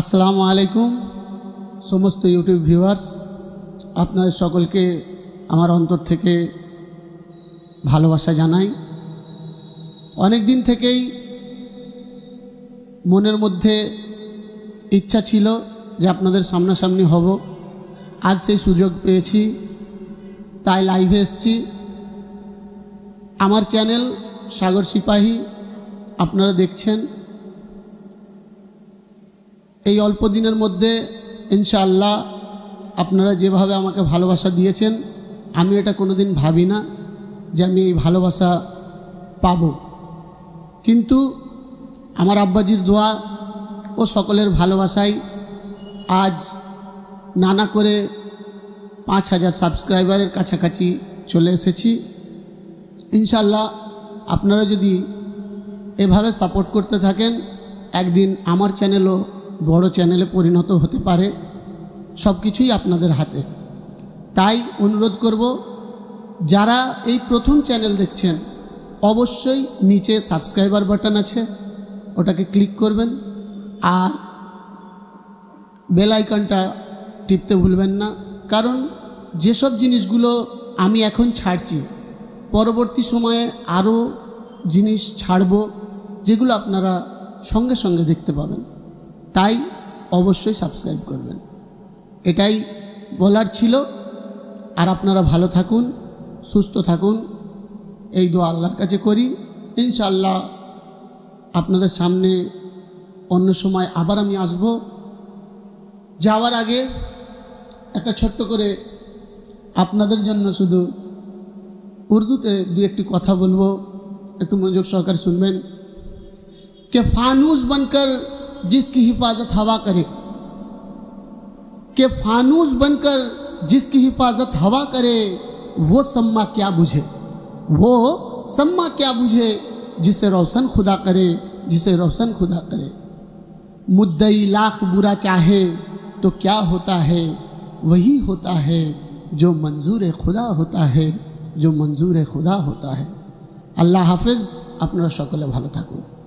আসসালামু আলাইকুম সমস্ত ইউটিউব ভিউয়ার্স আপনাদের সকলকে আমার অন্তর থেকে ভালোবাসা জানাই অনেক দিন থেকেই মনের মধ্যে ইচ্ছা ছিল যে আপনাদের সামনাসামনি হব আজ সেই সুযোগ পেয়েছি তাই লাইভে এসছি আমার চ্যানেল সাগর সিপাহী আপনারা দেখছেন এই অল্প দিনের মধ্যে ইনশাআল্লাহ আপনারা যেভাবে আমাকে ভালোবাসা দিয়েছেন আমি এটা কোনো দিন ভাবি না যে আমি এই ভালোবাসা পাব কিন্তু আমার আব্বাজির দোয়া ও সকলের ভালোবাসাই আজ নানা করে পাঁচ হাজার সাবস্ক্রাইবারের কাছাকাছি চলে এসেছি ইনশাল্লাহ আপনারা যদি এভাবে সাপোর্ট করতে থাকেন একদিন আমার চ্যানেলও বড় চ্যানেলে পরিণত হতে পারে সব কিছুই আপনাদের হাতে তাই অনুরোধ করব যারা এই প্রথম চ্যানেল দেখছেন অবশ্যই নিচে সাবস্ক্রাইবার বাটন আছে ওটাকে ক্লিক করবেন আর বেলাইকনটা টিপতে ভুলবেন না কারণ যেসব জিনিসগুলো আমি এখন ছাড়ছি পরবর্তী সময়ে আরও জিনিস ছাড়ব যেগুলো আপনারা সঙ্গে সঙ্গে দেখতে পাবেন তাই অবশ্যই সাবস্ক্রাইব করবেন এটাই বলার ছিল আর আপনারা ভালো থাকুন সুস্থ থাকুন এই দোয়া আল্লাহর কাছে করি ইনশাল্লাহ আপনাদের সামনে অন্য সময় আবার আমি আসব যাওয়ার আগে একটা ছোট্ট করে আপনাদের জন্য শুধু উর্দুতে দু একটি কথা বলবো একটু মনোযোগ সহকারে শুনবেন কে ফানুস বনকর जिसकी हिफाजत हवा करे के फानूस बनकर जिसकी हिफाजत हवा करे वो सम्मा क्या बुझे वो सम्मा क्या बुझे जिसे रोशन खुदा करे जिसे रोशन खुदा करे मुद्दई लाख बुरा चाहे तो क्या होता है वही होता है जो मंजूर खुदा होता है जो मंजूर खुदा होता है अल्लाह हाफिज़ अपना शौकल भलो थकूँ